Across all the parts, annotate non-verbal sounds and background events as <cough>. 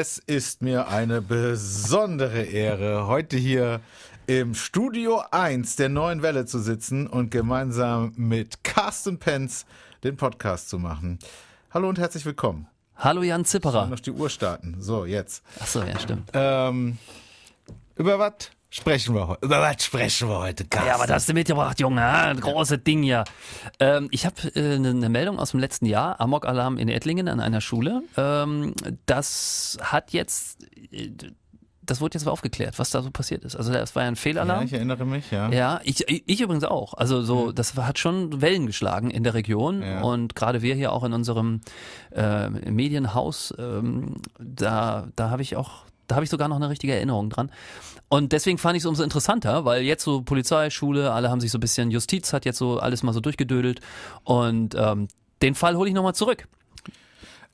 Es ist mir eine besondere Ehre, heute hier im Studio 1 der neuen Welle zu sitzen und gemeinsam mit Carsten Penz den Podcast zu machen. Hallo und herzlich willkommen. Hallo Jan Zipperer. Ich noch die Uhr starten. So, jetzt. Achso, ja, stimmt. Ähm, über was sprechen wir heute? Über was sprechen wir heute, Carsten? Ja, aber das hast du mitgebracht, Junge. Ein großes Ding hier. Ähm, ich habe eine äh, ne, ne Meldung aus dem letzten Jahr, Amok-Alarm in Ettlingen an einer Schule. Ähm, das hat jetzt... Äh, das wurde jetzt mal aufgeklärt, was da so passiert ist. Also das war ja ein Fehlalarm. Ja, ich erinnere mich, ja. Ja, ich, ich übrigens auch. Also so, das hat schon Wellen geschlagen in der Region ja. und gerade wir hier auch in unserem äh, Medienhaus, ähm, da, da habe ich auch, da habe ich sogar noch eine richtige Erinnerung dran. Und deswegen fand ich es umso interessanter, weil jetzt so Polizei, Schule, alle haben sich so ein bisschen, Justiz hat jetzt so alles mal so durchgedödelt. Und ähm, den Fall hole ich nochmal zurück.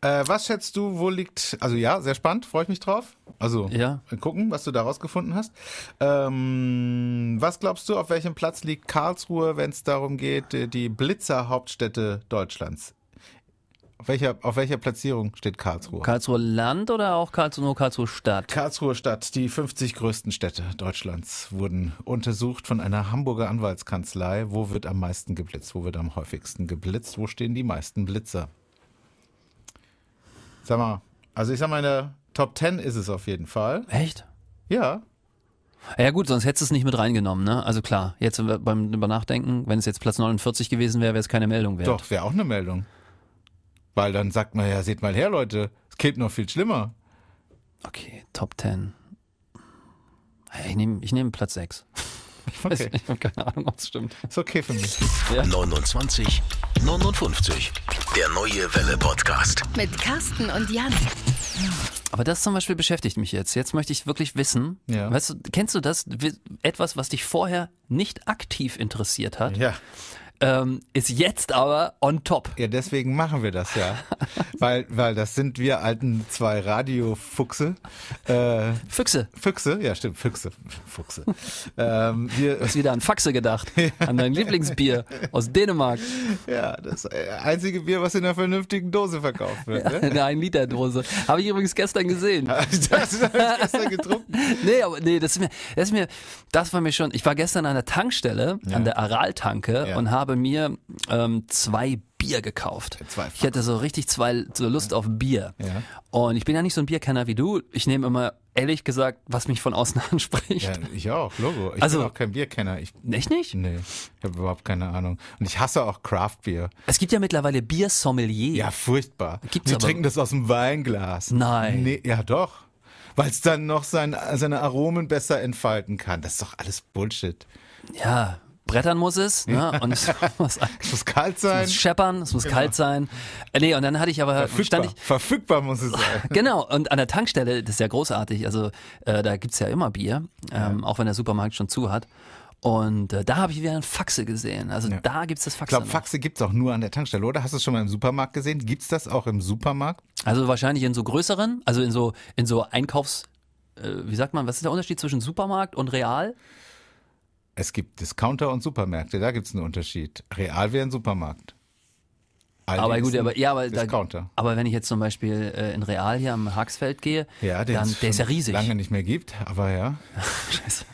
Äh, was schätzt du, wo liegt, also ja, sehr spannend, freue ich mich drauf. Also ja. gucken, was du da rausgefunden hast. Ähm, was glaubst du, auf welchem Platz liegt Karlsruhe, wenn es darum geht, die Blitzer-Hauptstädte Deutschlands auf welcher, auf welcher Platzierung steht Karlsruhe? Karlsruhe Land oder auch Karlsruhe, nur Karlsruhe Stadt? Karlsruhe Stadt, die 50 größten Städte Deutschlands wurden untersucht von einer Hamburger Anwaltskanzlei. Wo wird am meisten geblitzt? Wo wird am häufigsten geblitzt? Wo stehen die meisten Blitzer? Sag mal, also ich sag mal, in der Top 10 ist es auf jeden Fall. Echt? Ja. Ja gut, sonst hättest du es nicht mit reingenommen, ne? Also klar, jetzt beim Nachdenken, wenn es jetzt Platz 49 gewesen wäre, wäre es keine Meldung wert. Doch, wäre auch eine Meldung. Weil dann sagt man ja, seht mal her, Leute, es geht noch viel schlimmer. Okay, Top 10. Ich nehme ich nehm Platz 6. <laughs> Also, ich, weiß, okay. ich habe keine Ahnung, ob es stimmt. Ist okay für mich. Ja. 29, 59. Der neue Welle Podcast. Mit Carsten und Jan. Aber das zum Beispiel beschäftigt mich jetzt. Jetzt möchte ich wirklich wissen, ja. weißt du, kennst du das? Etwas, was dich vorher nicht aktiv interessiert hat. Ja ähm, ist jetzt aber on top. Ja, deswegen machen wir das ja. <laughs> weil, weil das sind wir alten zwei Radiofuchse. Äh, Füchse. Füchse, ja stimmt, Füchse. Füchse. ähm, wir, Hast wieder an Faxe gedacht, <laughs> an dein Lieblingsbier aus Dänemark. Ja, das einzige Bier, was in einer vernünftigen Dose verkauft wird. Ne? <laughs> in einer 1 Liter Dose. Habe ich übrigens gestern gesehen. das habe ich gestern getrunken. nee, aber nee, das ist mir, das ist mir, das war mir schon, ich war gestern an der Tankstelle, ja. an der Araltanke ja. und habe habe mir ähm, zwei Bier gekauft. Zweifach. Ich hatte so richtig zwei, so Lust ja. auf Bier. Ja. Und ich bin ja nicht so ein Bierkenner wie du. Ich nehme immer ehrlich gesagt, was mich von außen <laughs> anspricht. Ja, ich auch, Logo. Ich also, bin auch kein Bierkenner. Ich, echt nicht? Nee, ich habe überhaupt keine Ahnung. Und ich hasse auch Craft Craftbier. Es gibt ja mittlerweile Biersommelier. Ja, furchtbar. Gibt's Die aber. trinken das aus dem Weinglas. Nein. Nee, ja, doch. Weil es dann noch sein, seine Aromen besser entfalten kann. Das ist doch alles Bullshit. Ja, brettern muss es. Ne? Und <laughs> es muss, kalt sein. Es muss scheppern, es muss genau. kalt sein. Äh, nee, und dann hatte ich aber. Verfügbar, stand ich, verfügbar muss es sein. <laughs> Genau, und an der Tankstelle, das ist ja großartig. Also äh, da gibt's ja immer Bier, ähm, ja. auch wenn der Supermarkt schon zu hat. Und äh, da habe ich wieder ein Faxe gesehen. Also ja. da gibt's das Faxe. Ich glaube, Faxe gibt's auch nur an der Tankstelle, oder? Hast du es schon mal im Supermarkt gesehen? Gibt's das auch im Supermarkt? Also wahrscheinlich in so größeren, also in so, in so Einkaufs- äh, wie sagt man, was ist der Unterschied zwischen Supermarkt und Real? Es gibt Discounter und Supermärkte, da gibt es einen Unterschied. Real wäre ein Supermarkt. All aber gut, aber ja, aber, da, aber wenn ich jetzt zum Beispiel äh, in Real hier am Haxfeld gehe, ja, der dann, der ist ja riesig. Lange nicht mehr gibt, aber ja. <laughs> Scheiße.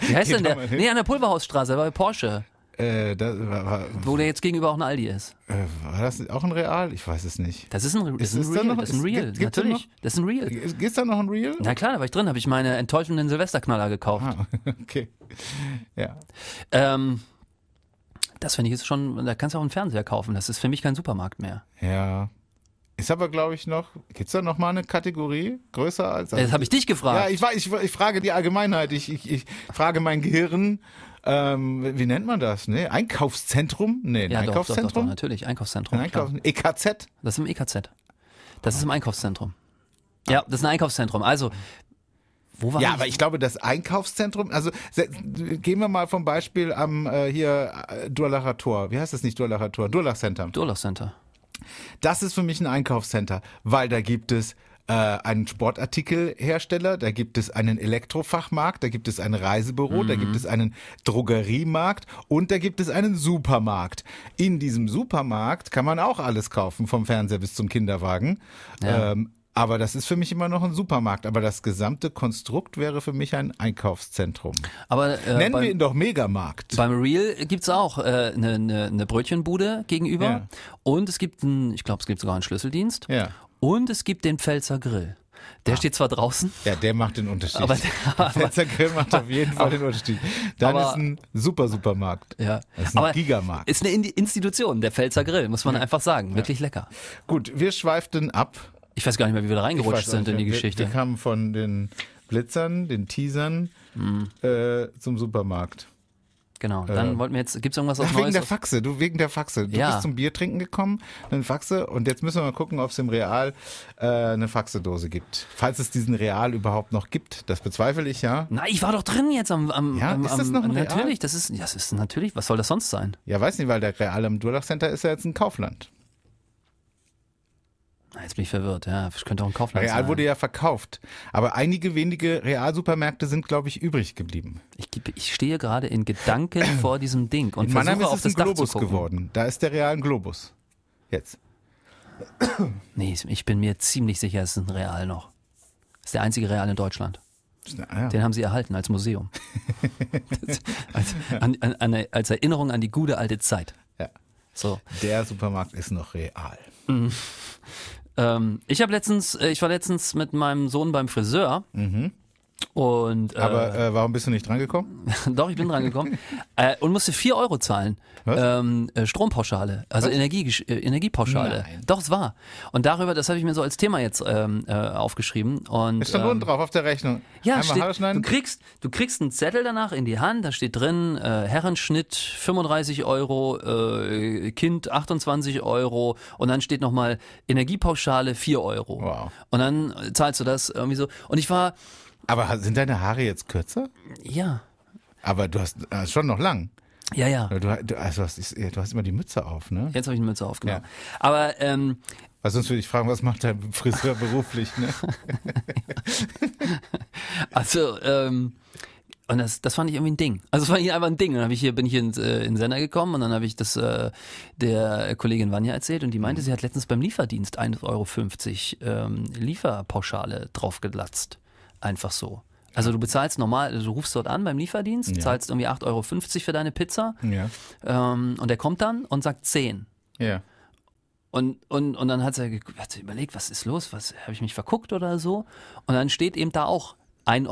Wie heißt <laughs> denn der? Nee, an der Pulverhausstraße, bei Porsche. Äh, das war, war, Wo der jetzt gegenüber auch ein Aldi ist. Äh, war das auch ein Real? Ich weiß es nicht. Das ist ein, ist, ist ein Real. Noch, das ist ein Real. Gibt, gibt Natürlich. Das ist ein Real. Gibt's da noch ein Real? Na klar, da war ich drin. Habe ich meine enttäuschenden Silvesterknaller gekauft. Ah, <laughs> okay. Ja. Ähm, das finde ich ist schon, da kannst du auch einen Fernseher kaufen. Das ist für mich kein Supermarkt mehr. Ja. Ist aber, glaube ich, noch, gibt es da noch mal eine Kategorie größer als... Äh, das habe ich dich gefragt. Ja, ich, ich, ich frage die Allgemeinheit, ich, ich, ich frage mein Gehirn, ähm, wie nennt man das? Nee, Einkaufszentrum? Nee, ja, Einkaufszentrum? Doch, doch, doch, natürlich, Einkaufszentrum. Einkauf klar. EKZ? E das ist im EKZ. Das ist im Einkaufszentrum. Ja, das ist ein Einkaufszentrum. Also, wo war Ja, aber ich glaube, das Einkaufszentrum, also gehen wir mal vom Beispiel am äh, hier äh, Durlacher Tor. Wie heißt das nicht Durlacher Tor? Durlach Center. Durlach Center. Das ist für mich ein Einkaufscenter, weil da gibt es äh, einen Sportartikelhersteller, da gibt es einen Elektrofachmarkt, da gibt es ein Reisebüro, mhm. da gibt mhm. es einen Drogeriemarkt und da gibt es einen Supermarkt. In diesem Supermarkt kann man auch alles kaufen, vom Fernseher bis zum Kinderwagen. Ja. Ähm, aber das ist für mich immer noch ein Supermarkt. Aber das gesamte Konstrukt wäre für mich ein Einkaufszentrum. Aber äh, nennen beim, wir ihn doch Megamarkt. Beim Real gibt es auch äh, eine äh, ne, ne, Brötchenbude gegenüber. Ja. Und es gibt einen, ich glaube, es gibt sogar einen Schlüsseldienst. Ja. Und es gibt den Pfälzer Grill. Der ah. steht zwar draußen. Ja, der macht den Unterschied. Aber der, <laughs> Pfälzer Grill macht auf jeden Fall aber, den Unterschied. Dann aber, ist ein super Supermarkt. Ja. Das ist ein aber Gigamarkt. Ist eine Institution, der Pfälzer Grill, muss man ja. einfach sagen. Wirklich ja. lecker. Gut, wir schweiften ab ich weiß gar nicht mehr, wie wir da reingerutscht sind in die Geschichte. Wir, wir kamen von den Blitzern, den Teasern mhm. äh, zum Supermarkt. Genau, dann äh, wollten wir jetzt, gibt es irgendwas aus Wegen der Faxe, du, wegen der Faxe. Du ja. bist zum Bier trinken gekommen, eine Faxe und jetzt müssen wir mal gucken, ob es im Real äh, eine Faxedose gibt. Falls es diesen Real überhaupt noch gibt, das bezweifle ich ja. Na, ich war doch drin jetzt am, am Ja, am, ist das noch ein Real? Natürlich, das ist, das ist natürlich, was soll das sonst sein? Ja, weiß nicht, weil der Real am Durlach Center ist ja jetzt ein Kaufland. Jetzt bin ich verwirrt, ja. Ich könnte auch ein Kaufland Real sein. Real wurde ja verkauft. Aber einige wenige Realsupermärkte sind, glaube ich, übrig geblieben. Ich, ich stehe gerade in Gedanken <clears throat> vor diesem Ding und in versuche ist auf es das ein Dach Globus geworden. Da ist der Real ein Globus. Jetzt. <clears throat> nee, ich bin mir ziemlich sicher, es ist ein Real noch. Es ist der einzige Real in Deutschland. Ah ja. Den haben sie erhalten als Museum. <laughs> als, an, an, als, Erinnerung an die gute alte Zeit. Ja. So. Der Supermarkt ist noch real. Mhm. Ähm, ich habe letztens, äh, ich war letztens mit meinem Sohn beim Friseur. Mhm. Und, Aber äh, äh, warum bist du nicht drangekommen? <laughs> Doch, ich bin drangekommen <laughs> äh, und musste 4 Euro zahlen. Ähm, äh, Strompauschale, also Was? Energie, äh, Energiepauschale. Nein. Doch, es war. Und darüber, das habe ich mir so als Thema jetzt ähm, äh, aufgeschrieben. Und, ist da unten ähm, drauf auf der Rechnung. Ja, Einmal steht, du, kriegst, du kriegst einen Zettel danach in die Hand, da steht drin Herrenschnitt 35 Euro, Kind 28 Euro und dann steht nochmal Energiepauschale 4 Euro. Wow. Und dann zahlst du das irgendwie so. Und ich war aber sind deine Haare jetzt kürzer? Ja. Aber du hast äh, schon noch lang. Ja, ja. Du, du, also hast, du, hast, immer die Mütze auf, ne? Jetzt habe ich die Mütze auf, genau. Ja. Aber ähm, was sonst würde ich fragen, was macht dein Friseur <laughs> beruflich, ne? <laughs> also, ähm, und das, das fand ich irgendwie ein Ding. Also das fand ich einfach ein Ding. Und dann ich hier, bin ich hier in, äh, in den Sender gekommen und dann habe ich das äh, der Kollegin Vanja erzählt und die meinte, mhm. sie hat letztens beim Lieferdienst 1,50 Euro ähm, Lieferpauschale draufgelatzt einfach so. Also du bezahlst normal, also du rufst dort an beim Lieferdienst, ja. zahlst irgendwie 8,50 Euro für deine Pizza ja. ähm, und der kommt dann und sagt 10. Ja. Und, und, und dann hat er, überlegt, was ist los, was habe ich mich verguckt oder so. Und dann steht eben da auch 1,50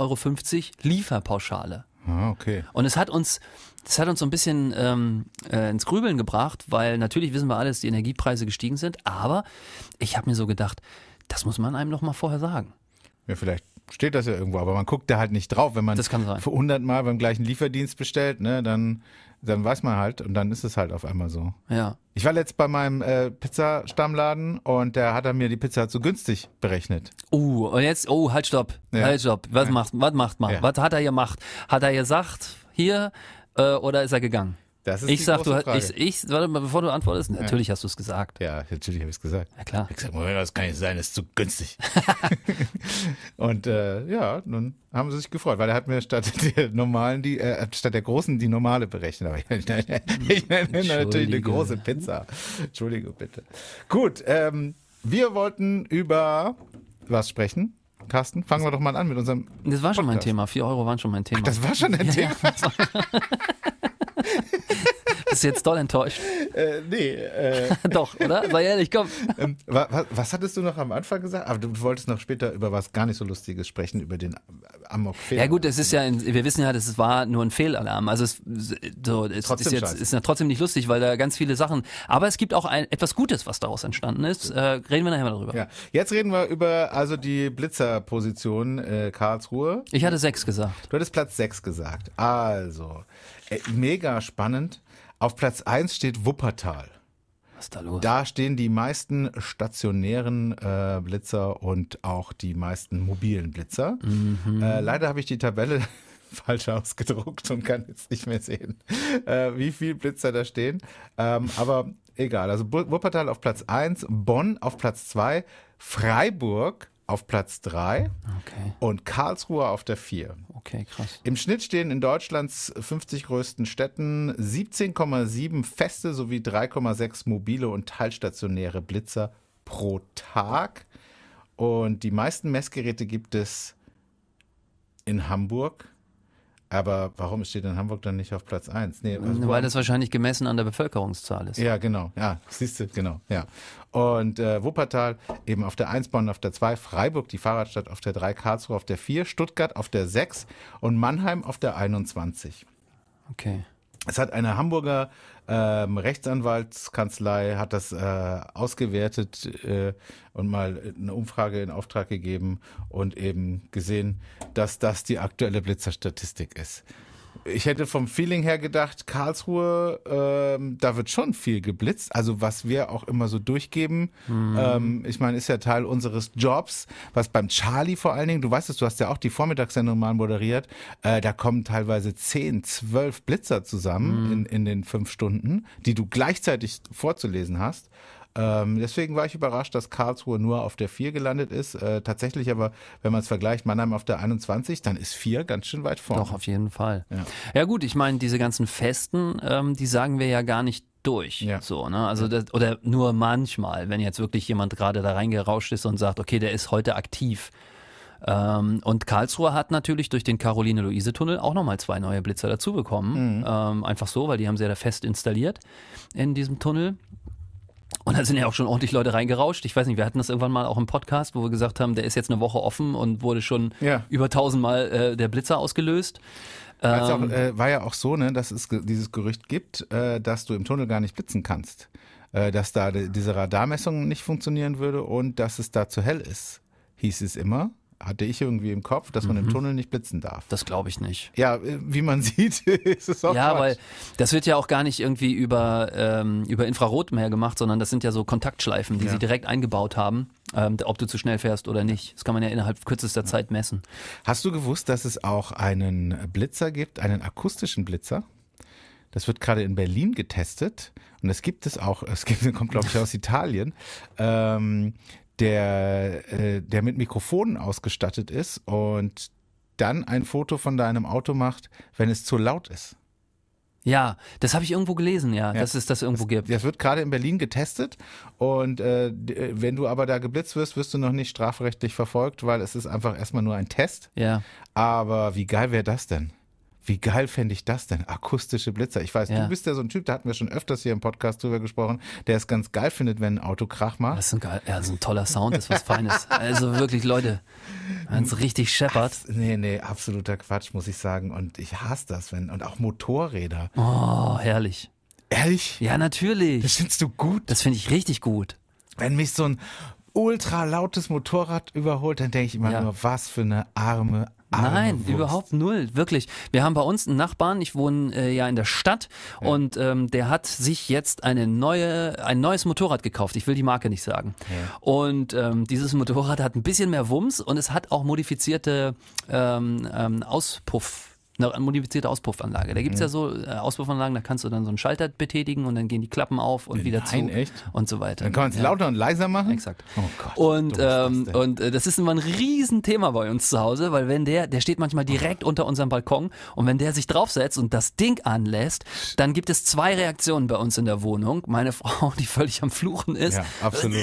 Euro Lieferpauschale. Ah, okay. Und es hat uns, das hat uns so ein bisschen ähm, äh, ins Grübeln gebracht, weil natürlich wissen wir alle, dass die Energiepreise gestiegen sind, aber ich habe mir so gedacht, das muss man einem nochmal vorher sagen. Ja, vielleicht steht das ja irgendwo, aber man guckt da halt nicht drauf. Wenn man das kann sein. für 100 Mal beim gleichen Lieferdienst bestellt, ne, dann, dann weiß man halt und dann ist es halt auf einmal so. Ja. Ich war letzt bei meinem äh, Pizzastammladen und der hat er mir die Pizza zu günstig berechnet. Oh, uh, und jetzt, oh, halt stopp, ja. halt stopp. Was ja. macht, was macht man? Ja. Was hat er gemacht? Hat er gesagt, hier äh, oder ist er gegangen? Das ist ich sag, du Frage. Ich, ich, warte mal, bevor du antwortest, natürlich ja. hast du es gesagt. Ja, natürlich habe ich es gesagt. Ja, klar. Ich gesagt, Moment, das kann nicht sein, das ist zu günstig. <laughs> und äh, ja, nun haben sie sich gefreut, weil er hat mir statt der normalen, die, äh, statt der großen die normale berechnet. Aber ich, ich nenne natürlich eine große Pizza. Entschuldigung, bitte. Gut, ähm, wir wollten über was sprechen? Carsten, fangen wir doch mal an mit unserem. Das war schon Podcast. mein Thema. Vier Euro waren schon mein Thema. Ach, das war schon ein <laughs> ja, Thema. Ja, <laughs> Bist du jetzt doll enttäuscht? Äh, nee. Äh. <laughs> Doch, oder? Sei ehrlich, komm. Ähm, wa, wa, was hattest du noch am Anfang gesagt? Aber du wolltest noch später über was gar nicht so Lustiges sprechen, über den Amok-Fehler. Ja gut, es ist ja, ein, wir wissen ja, das war nur ein Fehlalarm. Also es, so, es ist jetzt ist ja trotzdem nicht lustig, weil da ganz viele Sachen. Aber es gibt auch ein, etwas Gutes, was daraus entstanden ist. Äh, reden wir nachher mal darüber. Ja. Jetzt reden wir über also die Blitzerposition äh, Karlsruhe. Ich hatte sechs gesagt. Du hattest Platz sechs gesagt. Also äh, mega spannend. Auf Platz 1 steht Wuppertal. Was ist da los? Da stehen die meisten stationären äh, Blitzer und auch die meisten mobilen Blitzer. Mhm. Äh, leider habe ich die Tabelle <laughs> falsch ausgedruckt und kann jetzt nicht mehr sehen, äh, wie viele Blitzer da stehen. Ähm, aber egal. Also Wuppertal auf Platz 1, Bonn auf Platz 2, Freiburg auf Platz 3 okay. und Karlsruhe auf der 4. Okay, krass. Im Schnitt stehen in Deutschlands 50 größten Städten 17,7 feste sowie 3,6 mobile und teilstationäre Blitzer pro Tag. Und die meisten Messgeräte gibt es in Hamburg, aber warum steht denn Hamburg dann nicht auf Platz 1? Nee, also Weil das wahrscheinlich gemessen an der Bevölkerungszahl ist. Ja, genau. Ja, siehst du, genau. Ja. Und äh, Wuppertal eben auf der 1, Bonn auf der 2, Freiburg, die Fahrradstadt auf der 3, Karlsruhe auf der 4, Stuttgart auf der 6 und Mannheim auf der 21. Okay. Es hat eine Hamburger ähm, Rechtsanwaltskanzlei hat das äh, ausgewertet äh, und mal eine Umfrage in Auftrag gegeben und eben gesehen, dass das die aktuelle Blitzerstatistik ist ich hätte vom Feeling her gedacht, Karlsruhe, ähm, da wird schon viel geblitzt. Also was wir auch immer so durchgeben. Mhm. Ähm, ich meine, ist ja Teil unseres Jobs. Was beim Charlie vor allen Dingen, du weißt es, du hast ja auch die Vormittagssendung mal moderiert. Äh, da kommen teilweise 10, 12 Blitzer zusammen mhm. in, in den fünf Stunden, die du gleichzeitig vorzulesen hast. Ähm, deswegen war ich überrascht, dass Karlsruhe nur auf der 4 gelandet ist. Äh, tatsächlich aber, wenn man es vergleicht, Mannheim auf der 21, dann ist 4 ganz schön weit vorne. Doch, auf jeden Fall. Ja, ja gut, ich meine, diese ganzen Festen, ähm, die sagen wir ja gar nicht durch. Ja. So, ne? Also das, oder nur manchmal, wenn jetzt wirklich jemand gerade da reingerauscht ist und sagt, okay, der ist heute aktiv. Ähm, und Karlsruhe hat natürlich durch den Caroline-Luise-Tunnel auch nochmal zwei neue Blitzer dazu bekommen. Mhm. Ähm, einfach so, weil die haben sie ja da fest installiert in diesem Tunnel. Und da sind ja auch schon ordentlich Leute reingerauscht. Ich weiß nicht, wir hatten das irgendwann mal auch im Podcast, wo wir gesagt haben, der ist jetzt eine Woche offen und wurde schon ja. über tausendmal äh, der Blitzer ausgelöst. Auch, ähm, äh, war ja auch so, ne, dass es dieses Gerücht gibt, äh, dass du im Tunnel gar nicht blitzen kannst. Äh, dass da diese Radarmessung nicht funktionieren würde und dass es da zu hell ist, hieß es immer hatte ich irgendwie im Kopf, dass man mhm. im Tunnel nicht blitzen darf. Das glaube ich nicht. Ja, äh, wie man <laughs> sieht, ist es auch. Ja, falsch. weil das wird ja auch gar nicht irgendwie über, ähm, über Infrarot mehr gemacht, sondern das sind ja so Kontaktschleifen, die ja. sie direkt eingebaut haben, ähm, ob du zu schnell fährst oder nicht. Das kann man ja innerhalb kürzester ja. Zeit messen. Hast du gewusst, dass es auch einen Blitzer gibt, einen akustischen Blitzer? Das wird gerade in Berlin getestet und das gibt es auch, es gibt, <laughs> kommt glaube ich aus Italien. Ähm, der, äh, der mit Mikrofonen ausgestattet ist und dann ein Foto von deinem Auto macht, wenn es zu laut ist. Ja, das habe ich irgendwo gelesen, ja, ja, dass es das irgendwo das, gibt. Das wird gerade in Berlin getestet und äh, äh wenn du aber da geblitzt wirst, wirst du noch nicht strafrechtlich verfolgt, weil es ist einfach erstmal nur ein Test. Ja. Aber wie geil wäre das denn? Wie geil fände ich das denn? Akustische Blitzer. Ich weiß, ja. du bist ja so ein Typ, da hatten wir schon öfters hier im Podcast drüber gesprochen, der es ganz geil findet, wenn ein Auto Krach macht. Das ist ein, geil, ja, so ein toller Sound, das ist was Feines. <laughs> Also wirklich, Leute, wenn es richtig scheppert. Abs nee, nee, absoluter Quatsch, muss ich sagen. Und ich hasse das, wenn, und auch Motorräder. Oh, herrlich. Ehrlich? Ja, natürlich. Das findest du gut? Das finde ich richtig gut. Wenn mich so ein ultra lautes Motorrad überholt, dann denke ich immer ja. nur, was für eine arme, Nein, Bewusst. überhaupt null, wirklich. Wir haben bei uns einen Nachbarn, ich wohne äh, ja in der Stadt ja. und ähm, der hat sich jetzt eine neue, ein neues Motorrad gekauft. Ich will die Marke nicht sagen. Ja. Und ähm, dieses Motorrad hat ein bisschen mehr Wumms und es hat auch modifizierte ähm, ähm Auspuff eine modifizierte Auspuffanlage. Da gibt es ja mhm. so äh, Auspuffanlagen, da kannst du dann so einen Schalter betätigen und dann gehen die Klappen auf und Nein, wieder zu echt? und so weiter. Dann kann man es ja. lauter und leiser machen? Exakt. Oh Gott, und ähm, das, und äh, das ist immer ein Riesenthema bei uns zu Hause, weil wenn der, der steht manchmal direkt unter unserem Balkon und wenn der sich draufsetzt und das Ding anlässt, dann gibt es zwei Reaktionen bei uns in der Wohnung. Meine <laughs> Frau, die völlig am Fluchen ist. Ja, absolut.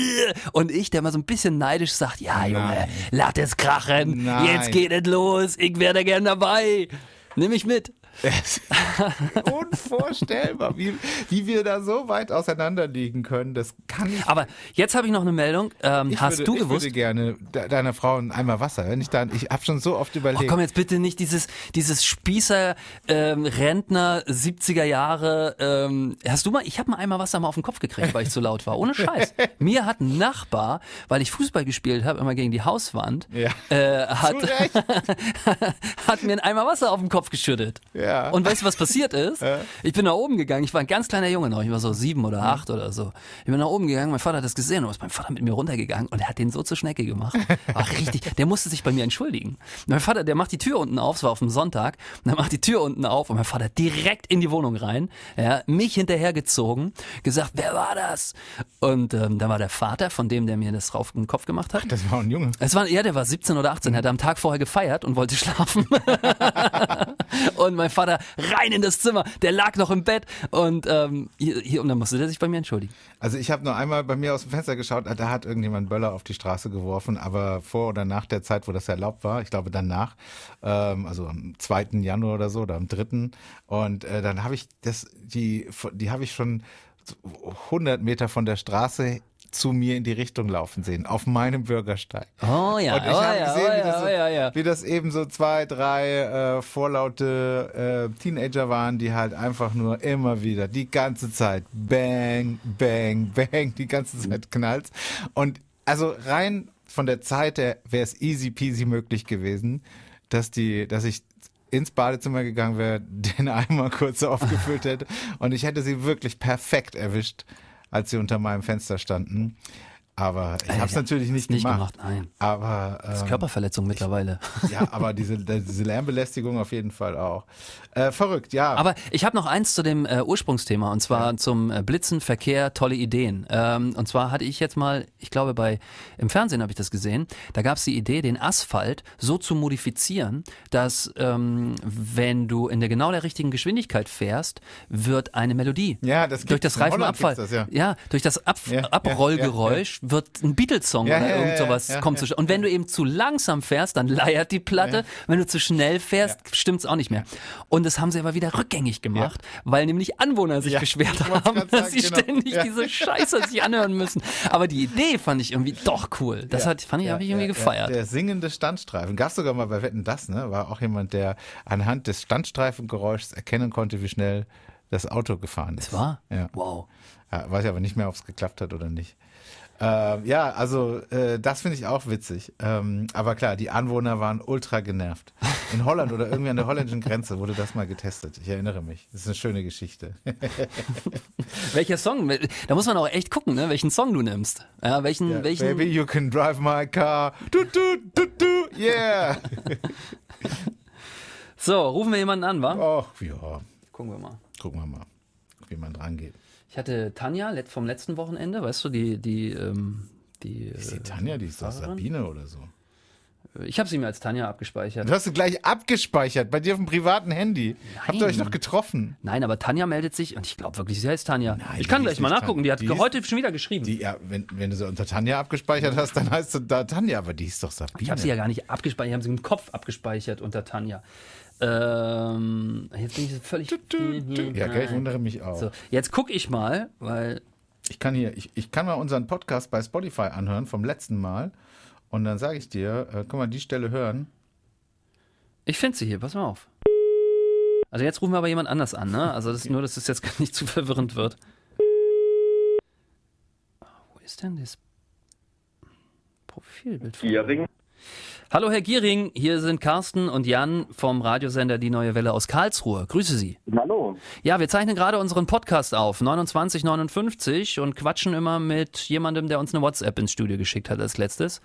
<laughs> Und ich, der mal so ein bisschen neidisch sagt, ja Junge, lass es krachen, Nein. jetzt geht es los, ich werde gern dabei. Yay! Nimm mich mit! <laughs> unvorstellbar, wie, wie wir da so weit auseinander liegen können. Das kann ich. Aber jetzt habe ich noch eine Meldung. Ähm, hast würde, du gewusst? Ich würde gerne deiner Frau einmal Wasser. Wenn ich dann, ich habe schon so oft oh, überlegt. Oh, komm jetzt bitte nicht dieses dieses Spießer ähm, Rentner 70er Jahre. Ähm, hast du mal? Ich habe mal einmal Wasser mal auf den Kopf gekriegt, weil ich zu laut war. Ohne Scheiß. <laughs> Mir hat ein Nachbar, weil ich Fußball gespielt habe, immer gegen die Hauswand, ja. äh, hat, <laughs> hat mir ein Eimer Wasser auf den Kopf geschüttet. Ja. Ja. Und weißt du, was passiert ist? Ja. Ich bin nach oben gegangen. Ich war ein ganz kleiner Junge noch. Ich war so sieben oder acht oder so. Ich bin nach oben gegangen. Mein Vater hat das gesehen und ist mein Vater mit mir runtergegangen und er hat den so zur Schnecke gemacht. Ach, richtig. Der musste sich bei mir entschuldigen. Mein Vater, der macht die Tür unten auf. Es war auf dem Sonntag. Und er macht die Tür unten auf und mein Vater direkt in die Wohnung rein. Ja, mich hinterhergezogen. Gesagt, wer war das? Und ähm, dann war der Vater von dem, der mir das rauf den Kopf gemacht hat. Ach, das war ein Junge. Es war, ja, der war 17 oder 18. Er hat am Tag vorher gefeiert und wollte schlafen. <laughs> und mein Vater rein in das Zimmer, der lag noch im Bett und, ähm, hier, hier, und dann musste der sich bei mir entschuldigen. Also ich habe nur einmal bei mir aus dem Fenster geschaut, da hat irgendjemand Böller auf die Straße geworfen, aber vor oder nach der Zeit, wo das erlaubt war, ich glaube danach, ähm, also am 2. Januar oder so oder am 3. Und äh, dann habe ich das, die, die habe ich schon 100 Meter von der Straße zu mir in die Richtung laufen sehen, auf meinem Bürgersteig. Oh ja, Und ich oh, habe ja, gesehen, oh, wie, das so, oh, ja, ja. wie das eben so zwei, drei äh, vorlaute äh, Teenager waren, die halt einfach nur immer wieder die ganze Zeit bang, bang, bang, die ganze Zeit knallt. Und also rein von der Zeit her wäre es easy peasy möglich gewesen, dass die, dass ich ins Badezimmer gegangen wäre, <laughs> den Eimer kurz aufgefüllt hätte und ich hätte sie wirklich perfekt erwischt, als sie unter meinem Fenster standen. Aber ich habe es natürlich nicht, nicht gemacht. gemacht. Nein. Aber ähm, das ist ähm, Körperverletzung mittlerweile. Ich, ja, aber diese, <laughs> diese Lärmbelästigung auf jeden Fall auch. Äh, verrückt, ja. Aber ich habe noch eins zu dem äh, Ursprungsthema und zwar ja. zum äh, Blitzen, Verkehr, tolle Ideen. Ähm, und zwar hatte ich jetzt mal, ich glaube bei im Fernsehen habe ich das gesehen. Da gab es die Idee, den Asphalt so zu modifizieren, dass ähm, wenn du in der genau der richtigen Geschwindigkeit fährst, wird eine Melodie. Ja, das durch das Reifenabfall. Das, ja. ja. durch das Ab Abrollgeräusch wird ein Beatles-Song ja, oder ja, irgend sowas ja, kommt zu Und wenn du eben zu langsam fährst, dann leiert die Platte. Wenn du zu schnell fährst, stimmt es auch nicht mehr. Und das haben sie aber wieder rückgängig gemacht, weil nämlich Anwohner sich beschwert haben, sagen, dass sie genau. ständig diese Scheiße sich anhören müssen. Aber die Idee fand ich irgendwie doch cool. Das hat, fand ich, habe ich irgendwie gefeiert. Der singende Standstreifen. Gab es sogar mal bei Wetten das, ne? War auch jemand, der anhand des Standstreifengeräuschs erkennen konnte, wie schnell das Auto gefahren ist. Das war? Ja. Wow. Ja, weiß ich aber nicht mehr, ob es geklappt hat oder nicht. Ähm, ja, also äh, das finde ich auch witzig. Ähm, aber klar, die Anwohner waren ultra genervt. In Holland oder irgendwie an der holländischen Grenze wurde das mal getestet. Ich erinnere mich. Das ist eine schöne Geschichte. <laughs> Welcher Song? Da muss man auch echt gucken, ne? welchen Song du nimmst. Ja, welchen, yeah, welchen... Baby, you can drive my car. Du, du, du, du, yeah. <laughs> so, rufen wir jemanden an, wa? Ach, ja. Gucken wir mal. Gucken wir mal, wie man dran geht. Ich hatte Tanja vom letzten Wochenende, weißt du, die, die, ähm, die. Ist die äh, Tanja, die ist doch Sabine oder so. Ich habe sie mir als Tanja abgespeichert. Du hast sie gleich abgespeichert, bei dir auf dem privaten Handy. Nein. Habt ihr euch noch getroffen? Nein, aber Tanja meldet sich und ich glaube wirklich, sie heißt Tanja. Nein, ich kann gleich mal nachgucken, die hat die heute ist, schon wieder geschrieben. Die, ja, wenn, wenn, du sie unter Tanja abgespeichert hast, dann heißt sie da Tanja, aber die ist doch Sabine. Ich habe sie ja gar nicht abgespeichert, ich habe sie im Kopf abgespeichert unter Tanja. Ähm, jetzt bin ich völlig. ja, gell, ich wundere mich auch. So, jetzt gucke ich mal, weil. Ich kann hier, ich, ich kann mal unseren Podcast bei Spotify anhören vom letzten Mal. Und dann sage ich dir, äh, guck mal, die Stelle hören. Ich finde sie hier, pass mal auf. Also jetzt rufen wir aber jemand anders an, ne? Also das, nur, dass es das jetzt <laughs> gar nicht zu verwirrend wird. wo ist denn das Profilbild? Von? Viering. Hallo Herr Giering, hier sind Carsten und Jan vom Radiosender Die Neue Welle aus Karlsruhe. Grüße Sie. Hallo. Ja, wir zeichnen gerade unseren Podcast auf, 2959, und quatschen immer mit jemandem, der uns eine WhatsApp ins Studio geschickt hat als letztes.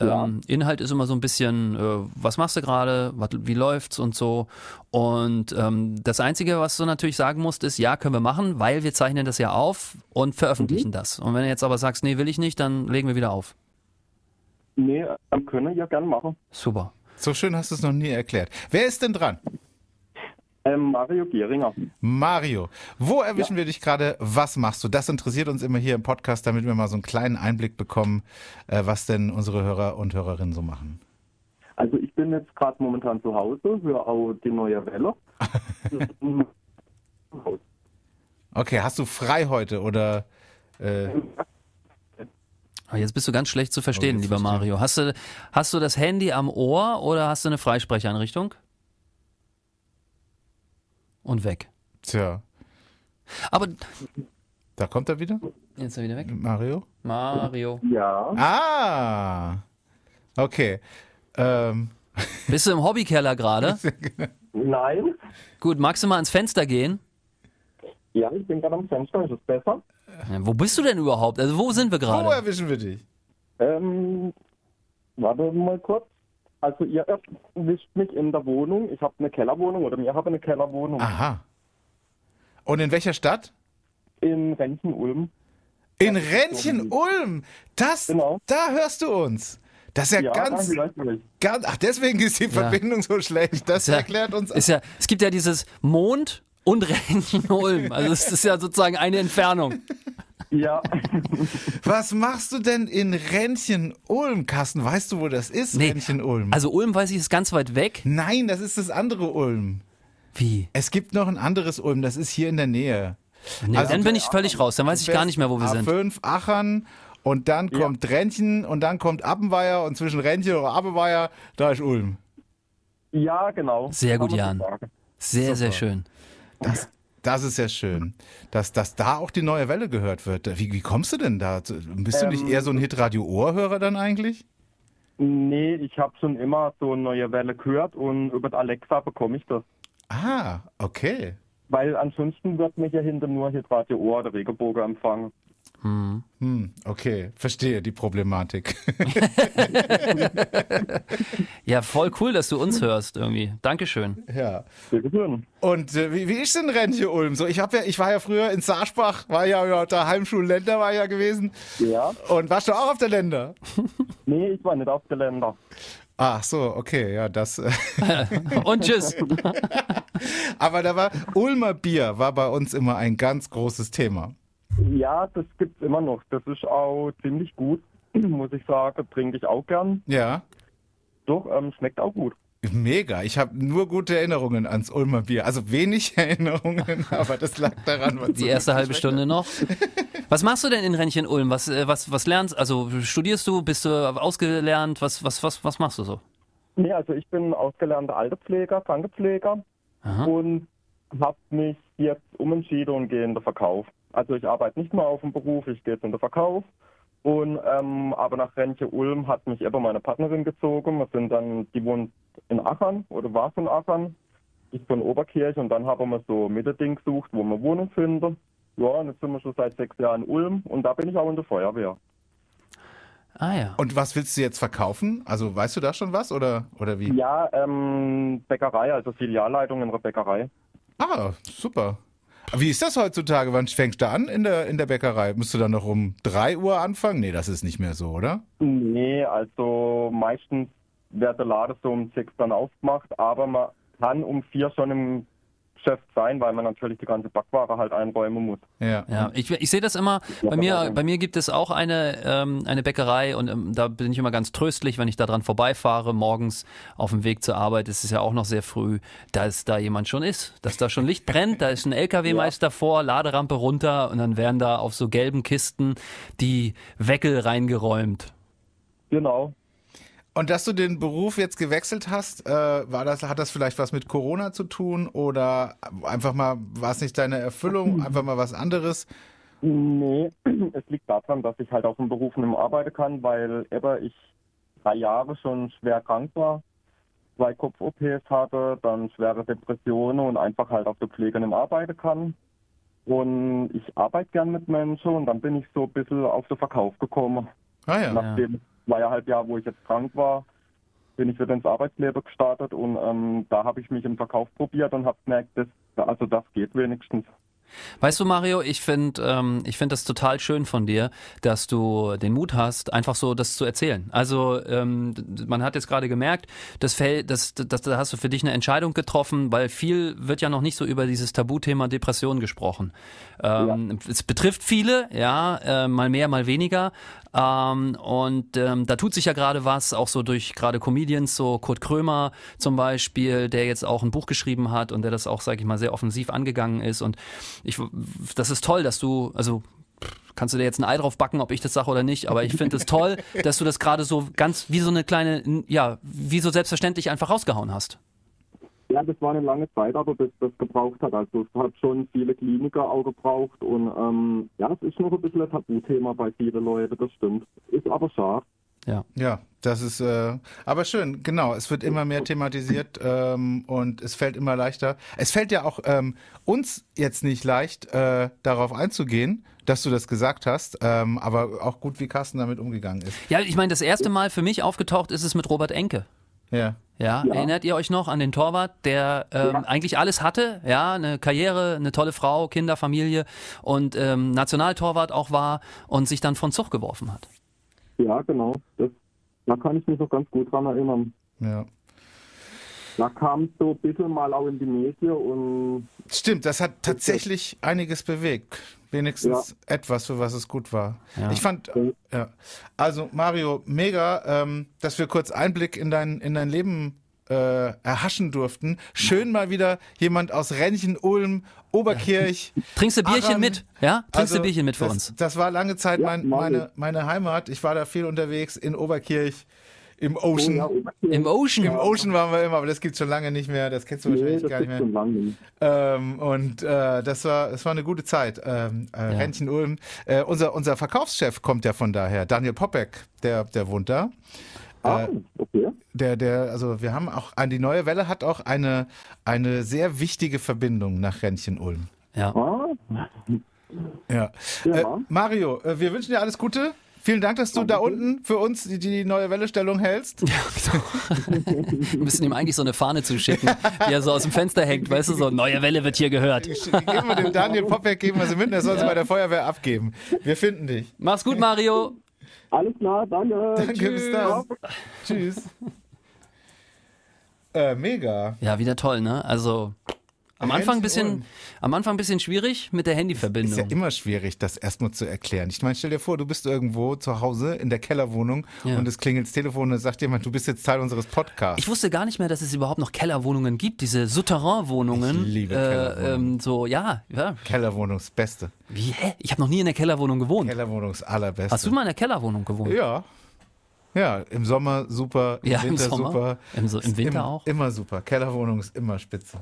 Ja. Ähm, Inhalt ist immer so ein bisschen, äh, was machst du gerade, wie läuft's und so. Und ähm, das Einzige, was du natürlich sagen musst, ist, ja, können wir machen, weil wir zeichnen das ja auf und veröffentlichen mhm. das. Und wenn du jetzt aber sagst, nee, will ich nicht, dann legen wir wieder auf. Nee, ähm, können ja gerne machen. Super. So schön hast du es noch nie erklärt. Wer ist denn dran? Ähm, Mario Geringer. Mario, wo erwischen ja. wir dich gerade? Was machst du? Das interessiert uns immer hier im Podcast, damit wir mal so einen kleinen Einblick bekommen, äh, was denn unsere Hörer und Hörerinnen so machen. Also ich bin jetzt gerade momentan zu Hause, höre auch die neue Welle. <laughs> okay, hast du frei heute oder? Äh ähm, Ah, jetzt bist du ganz schlecht zu verstehen, oh, lieber verstehe. Mario. Hast du, hast du das Handy am Ohr oder hast du eine Freisprecheinrichtung? Und weg. Tja. Aber. Da kommt er wieder? Jetzt ist er wieder weg. Mario? Mario. Ja. Ah! Okay. Ähm. <laughs> Bist du im Hobbykeller gerade? Nein. Gut, magst du mal ans Fenster gehen? Ja, ich bin gerade am Fenster. Ist es besser? wo bist du denn überhaupt? Also wo sind wir gerade? Wo erwischen wir dich? Ähm, warte mal kurz. Also ihr erwischt mich in der Wohnung. Ich habe eine Kellerwohnung oder mir habe eine Kellerwohnung. Aha. Und in welcher Stadt? In Rentchen-Ulm. In Rentchen-Ulm? Das, genau. da hörst du uns. Das ist ja, ja ganz, ganz. Ach, deswegen ist die ja. Verbindung so schlecht. Das ja, erklärt uns. Ist ja, es gibt ja dieses Mond und Rentchen-Ulm. <laughs> Also es ist ja sozusagen eine Entfernung. Ja. Was machst du denn in Rentchen-Ulm, Carsten? Weißt du, wo das ist, nee. Rentchen-Ulm? Also Ulm, weiß ich, ist ganz weit weg. Nein, das ist das andere Ulm. Wie? Es gibt noch ein anderes Ulm, das ist hier in der Nähe. Nee, also dann bin ich völlig raus, dann weiß ich gar nicht mehr, wo wir A5, sind. Fünf Aachen und dann ja. kommt Rentchen und dann kommt Appenweier und zwischen Rentchen und Appenweier, da ist Ulm. Ja, genau. Sehr gut, Jan. Sehr, Super. sehr schön. Das, das ist ja schön, dass, dass da auch die neue Welle gehört wird. Wie, wie kommst du denn da? Bist du nicht ähm. eher so ein Hitradio-Ohrhörer dann eigentlich? Nee, ich habe schon immer so eine neue Welle gehört und über die Alexa bekomme ich das. Ah, okay. Weil ansonsten wird mir hier hinten nur Hitradio Ohr oder Regenbogen empfangen. Hm. Hm, okay, verstehe die Problematik. <laughs> ja, voll cool, dass du uns hörst irgendwie. Dankeschön. Ja. Und äh, wie, wie ist denn Rentje Ulm? So, ich ja, ich war ja früher in Sarschbach, war ja, ja der Heimschulländer war ja gewesen. Ja. Und warst du auch auf der Länder? <laughs> nee, ich war nicht auf der Länder. Ach so, okay, ja, das. Äh, <laughs> Und tschüss. Aber da war Ulmer Bier war bei uns immer ein ganz großes Thema. Ja, das gibt es immer noch. Das ist auch ziemlich gut, <clears throat> muss ich sagen. Trinke ich auch gern. Ja. Doch, ähm, schmeckt auch gut. Mega. Ich habe nur gute Erinnerungen ans Ulmer Bier. Also wenig <laughs> Erinnerungen, aber das lag daran, was Die erste halbe Stunde noch. Was machst du denn in Rennchen Ulm? Was, äh, was, was lernst Also studierst du? Bist du ausgelernt? Was, was, was, was machst du so? Nee, also ich bin ausgelernter Altepfleger, Krankepfleger Aha. und habe mich jetzt umentschieden und gehe in den Verkauf. Also ich arbeite nicht mehr auf dem Beruf, ich gehe jetzt in den Verkauf. Und, ähm, aber nach Rente Ulm hat mich eben meine Partnerin gezogen. Wir sind dann, die wohnt in Aachen oder war von Aachen. ist von Oberkirch und dann haben wir so Mittelding gesucht, wo wir Wohnung finden. Ja, und jetzt sind wir schon seit sechs Jahren in Ulm und da bin ich auch in der Feuerwehr. Ah ja. Und was willst du jetzt verkaufen? Also weißt du da schon was oder, oder wie? Ja, ähm, Bäckerei, also Filialleitung in der Bäckerei. Ah, super. Wie ist das heutzutage? Wann fängst du an in der, in der Bäckerei? Musst du dann noch um 3 Uhr anfangen? Nee, das ist nicht mehr so, oder? Nee, also meistens wird der Laden so um 6 dann aufgemacht, aber man kann um 4 schon im Geschäft sein, weil man natürlich die ganze Backware halt einräumen muss. Ja, ja. ich, ich sehe das immer, bei mir, genau. bei mir gibt es auch eine, ähm, eine Bäckerei und ähm, da bin ich immer ganz tröstlich, wenn ich daran vorbeifahre, morgens auf dem Weg zur Arbeit, es ist ja auch noch sehr früh, dass da jemand schon ist, dass da schon Licht brennt, da ist ein LKW-Meister <laughs> ja. vor, Laderampe runter und dann werden da auf so gelben Kisten die Weckel reingeräumt. Genau, und dass du den Beruf jetzt gewechselt hast, äh, war das, hat das vielleicht was mit Corona zu tun oder einfach mal, war es nicht deine Erfüllung, <clears throat> einfach mal was anderes? Nee, <clears throat> es liegt daran, dass ich halt auf dem Beruf nicht mehr arbeiten kann, weil eben ich drei Jahre schon schwer krank war, zwei Kopf-OPs hatte, dann schwere Depressionen und einfach halt auf der Pflege nicht mehr arbeiten kann. Und ich arbeite gern mit Menschen und dann bin ich so ein bisschen auf den Verkauf gekommen. Ah ja. Nachdem ja zweieinhalb Jahr, wo ich jetzt krank war, bin ich wieder ins Arbeitsleben gestartet und ähm, da habe ich mich im Verkauf probiert und habe gemerkt, dass, also das geht wenigstens. Weißt du, Mario, ich finde ähm, find das total schön von dir, dass du den Mut hast, einfach so das zu erzählen. Also ähm, man hat jetzt gerade gemerkt, das Feld, das, das, da hast du für dich eine Entscheidung getroffen, weil viel wird ja noch nicht so über dieses Tabuthema Depression gesprochen. Ähm, ja. Es betrifft viele, ja, äh, mal mehr, mal weniger. Ähm, und ähm, da tut sich ja gerade was, auch so durch gerade Comedians, so Kurt Krömer zum Beispiel, der jetzt auch ein Buch geschrieben hat und der das auch, sage ich mal, sehr offensiv angegangen ist und ich, das ist toll, dass du, also kannst du dir jetzt ein Ei drauf backen, ob ich das sage oder nicht, aber ich finde es das toll, <laughs> dass du das gerade so ganz wie so eine kleine, ja, wie so selbstverständlich einfach rausgehauen hast. Ja, das war eine lange Zeit, aber bis das gebraucht hat. Also es hat schon viele Kliniker auch gebraucht und ähm, ja, es ist noch ein bisschen ein Tabuthema bei vielen Leuten, das stimmt. Ist aber schade. Ja. Ja, das ist äh, aber schön, genau. Es wird immer mehr thematisiert ähm, und es fällt immer leichter. Es fällt ja auch ähm, uns jetzt nicht leicht, äh, darauf einzugehen, dass du das gesagt hast, ähm, aber auch gut, wie Carsten damit umgegangen ist. Ja, ich meine, das erste Mal für mich aufgetaucht ist es mit Robert Enke. Ja. Ja, ja. erinnert ihr euch noch an den Torwart, der ähm, ja. eigentlich alles hatte, ja, eine Karriere, eine tolle Frau, Kinder, Familie und ähm, Nationaltorwart auch war und sich dann von Zug geworfen hat. Ja, genau. Das, da kann ich mich noch ganz gut dran erinnern. Ja. Da kam es so ein bisschen mal auch in die Medien und. Stimmt, das hat tatsächlich einiges bewegt. Wenigstens ja. etwas, für was es gut war. Ja. Ich fand, ja. Also, Mario, mega, ähm, dass wir kurz Einblick in dein, in dein Leben äh, erhaschen durften. Schön mal wieder jemand aus Rennchen, Ulm, Oberkirch. <laughs> Trinkst du Bierchen Aram. mit, ja? Trinkst also, du Bierchen mit für das, uns? Das war lange Zeit mein, meine, meine Heimat. Ich war da viel unterwegs in Oberkirch. Im oh, Ocean. Im Ocean. Im Ocean waren wir immer, aber das gibt es schon lange nicht mehr. Das kennst du nee, wahrscheinlich gar nicht mehr. Ähm, und äh, das war, das war eine gute Zeit. Ähm, äh, ja. Rentchen Ulm. Äh, unser, unser Verkaufschef kommt ja von daher. Daniel Popek, der, der wohnt da. Ah, äh, okay. Der, der, also wir haben auch, ah, die neue Welle hat auch eine, eine sehr wichtige Verbindung nach Rentchen-Ulm. Ja. Ah. Ja. ja. Äh, Mario, äh, wir wünschen dir alles Gute. Vielen Dank, dass du Danke. da unten für uns die, die neue Welle-Stellung hältst. Ja, genau. Wir müssen ihm eigentlich so eine Fahne zuschicken, die er so aus dem Fenster hängt, weißt du, so neue Welle wird hier gehört. Ich, geben wir dem Daniel Popek, geben wir sie mit, er soll ja. sie bei der Feuerwehr abgeben. Wir finden dich. Mach's gut, Mario. Alles klar, danke. <laughs> Danke, bis dann. Tschüss. <laughs> äh, mega. Ja, wieder toll, ne? Also. Am Anfang, bisschen, am Anfang ein bisschen schwierig mit der Handyverbindung. Es Ist ja immer schwierig, das erstmal zu erklären. Ich meine, stell dir vor, du bist irgendwo zu Hause in der Kellerwohnung ja. und es klingelt das Telefon und sagt jemand, du bist jetzt Teil unseres Podcasts. Ich wusste gar nicht mehr, dass es überhaupt noch Kellerwohnungen gibt, diese Souterrain-Wohnungen. Ich liebe äh, Kellerwohnungen. ähm, so, ja, ja. Kellerwohnung, das Beste. Wie, hä? Ich habe noch nie in der Kellerwohnung gewohnt. Kellerwohnung ist allerbeste. Hast du mal in der Kellerwohnung gewohnt? Ja. Ja, im Sommer super, im ja, Winter im super. Im, so, im Winter im, auch. Immer super. Kellerwohnung ist immer spitze.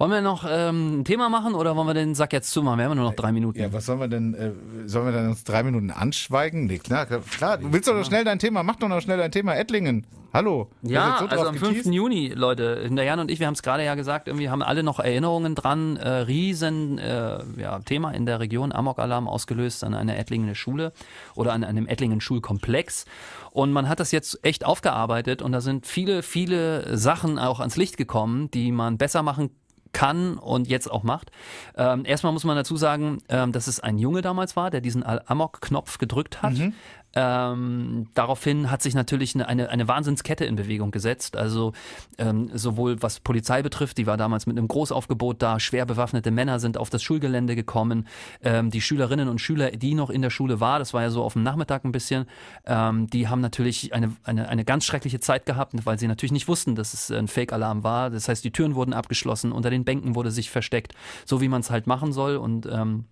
Wollen wir noch ähm, ein Thema machen oder wollen wir den Sack jetzt zumachen? Wir haben nur noch drei Minuten. Ja, was sollen wir denn? Äh, sollen wir dann uns drei Minuten anschweigen? Nee, klar, klar. Du willst doch noch schnell dein Thema. Mach doch noch schnell dein Thema. Ettlingen. Hallo. Ja, so also am geteased? 5. Juni, Leute. Der Jan und ich, wir haben es gerade ja gesagt, irgendwie haben alle noch Erinnerungen dran. Äh, riesen äh, ja, Thema in der Region. Amok-Alarm ausgelöst an einer Ettlingener Schule oder an einem Ettlingen Schulkomplex. Und man hat das jetzt echt aufgearbeitet und da sind viele, viele Sachen auch ans Licht gekommen, die man besser machen kann kann und jetzt auch macht. Ähm, erstmal muss man dazu sagen, ähm, dass es ein Junge damals war, der diesen Amok-Knopf gedrückt hat. Mhm. Ähm, daraufhin hat sich natürlich eine, eine, eine, Wahnsinnskette in Bewegung gesetzt. Also ähm, sowohl was Polizei betrifft, die war damals mit einem Großaufgebot da, schwer bewaffnete Männer sind auf das Schulgelände gekommen, ähm, die Schülerinnen und Schüler, die noch in der Schule waren, das war ja so auf dem Nachmittag ein bisschen, ähm, die haben natürlich eine, eine, eine ganz schreckliche Zeit gehabt, weil sie natürlich nicht wussten, dass es ein Fake-Alarm war. Das heißt, die Türen wurden abgeschlossen, unter den Bänken wurde sich versteckt, so wie man es halt machen soll und ähm,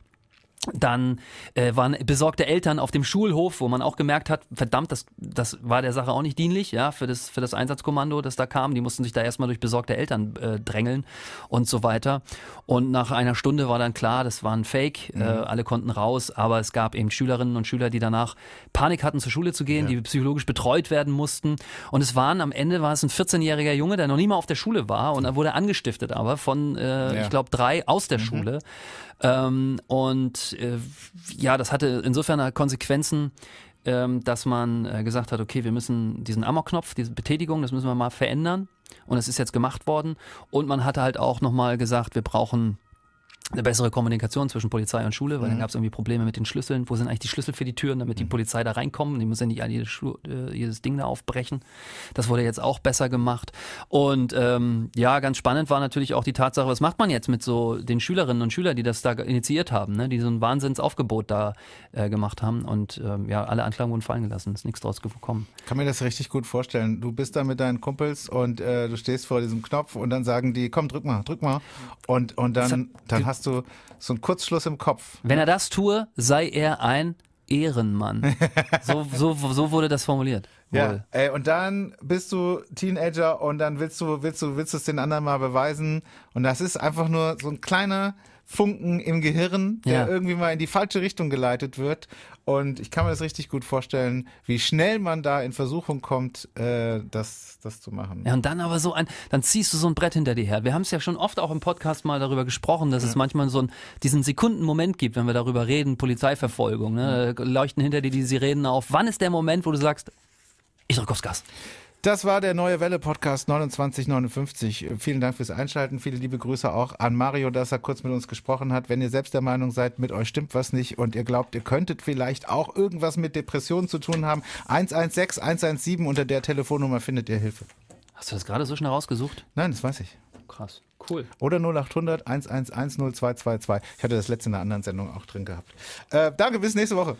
dann äh, waren besorgte Eltern auf dem Schulhof, wo man auch gemerkt hat, verdammt, das, das war der Sache auch nicht dienlich, ja, für das, für das Einsatzkommando, das da kam. Die mussten sich da erstmal durch besorgte Eltern äh, drängeln und so weiter. Und nach einer Stunde war dann klar, das war ein Fake, äh, mhm. äh, alle konnten raus, aber es gab eben Schülerinnen und Schüler, die danach Panik hatten, zur Schule zu gehen, ja. die psychologisch betreut werden mussten. Und es waren am Ende war es ein 14-jähriger Junge, der noch nie mal auf der Schule war und er wurde angestiftet aber von, äh, ja. ich glaube, drei aus der mhm. Schule. Ähm, und äh, ja, das hatte insofern halt Konsequenzen, ähm, dass man äh, gesagt hat, okay, wir müssen diesen Amok-Knopf, diese Betätigung, das müssen wir mal verändern. Und es ist jetzt gemacht worden. Und man hatte halt auch nochmal gesagt, wir brauchen eine bessere Kommunikation zwischen Polizei und Schule, weil mhm. dann gab es irgendwie Probleme mit den Schlüsseln. Wo sind eigentlich die Schlüssel für die Türen, damit die mhm. Polizei da reinkommen? Die müssen ja nicht jedes, äh, jedes Ding da aufbrechen. Das wurde jetzt auch besser gemacht. Und ähm, ja, ganz spannend war natürlich auch die Tatsache, was macht man jetzt mit so den Schülerinnen und Schülern, die das da initiiert haben, ne? die so ein Wahnsinnsaufgebot da äh, gemacht haben. Und ähm, ja, alle Anklagen wurden fallen gelassen. Ist nichts draus gekommen. Kann mir das richtig gut vorstellen. Du bist da mit deinen Kumpels und äh, du stehst vor diesem Knopf und dann sagen die, komm, drück mal, drück mal. Und, und dann, dann hast hast du so einen Kurzschluss im Kopf. Wenn er das tue, sei er ein Ehrenmann. <laughs> so, so, so wurde das formuliert. Ja, ey, und dann bist du Teenager und dann willst du, willst du, willst du es den anderen mal beweisen. Und das ist einfach nur so ein kleiner, Funken im Gehirn, der ja. irgendwie mal in die falsche Richtung geleitet wird. Und ich kann mir das richtig gut vorstellen, wie schnell man da in Versuchung kommt, äh, das, das zu machen. Ja, und dann aber so ein, dann ziehst du so ein Brett hinter dir her. Wir haben es ja schon oft auch im Podcast mal darüber gesprochen, dass ja. es manchmal so einen, diesen Sekundenmoment gibt, wenn wir darüber reden, Polizeiverfolgung. Ne? Leuchten hinter dir die Sirenen auf. Wann ist der Moment, wo du sagst, ich drücke aufs Gas? Das war der Neue Welle Podcast 2959. Vielen Dank fürs Einschalten. Viele liebe Grüße auch an Mario, dass er kurz mit uns gesprochen hat. Wenn ihr selbst der Meinung seid, mit euch stimmt was nicht und ihr glaubt, ihr könntet vielleicht auch irgendwas mit Depressionen zu tun haben, 116 117 unter der Telefonnummer findet ihr Hilfe. Hast du das gerade so schnell rausgesucht? Nein, das weiß ich. Krass. Cool. Oder 0800 111 0222. Ich hatte das letzte in einer anderen Sendung auch drin gehabt. Äh, danke, bis nächste Woche.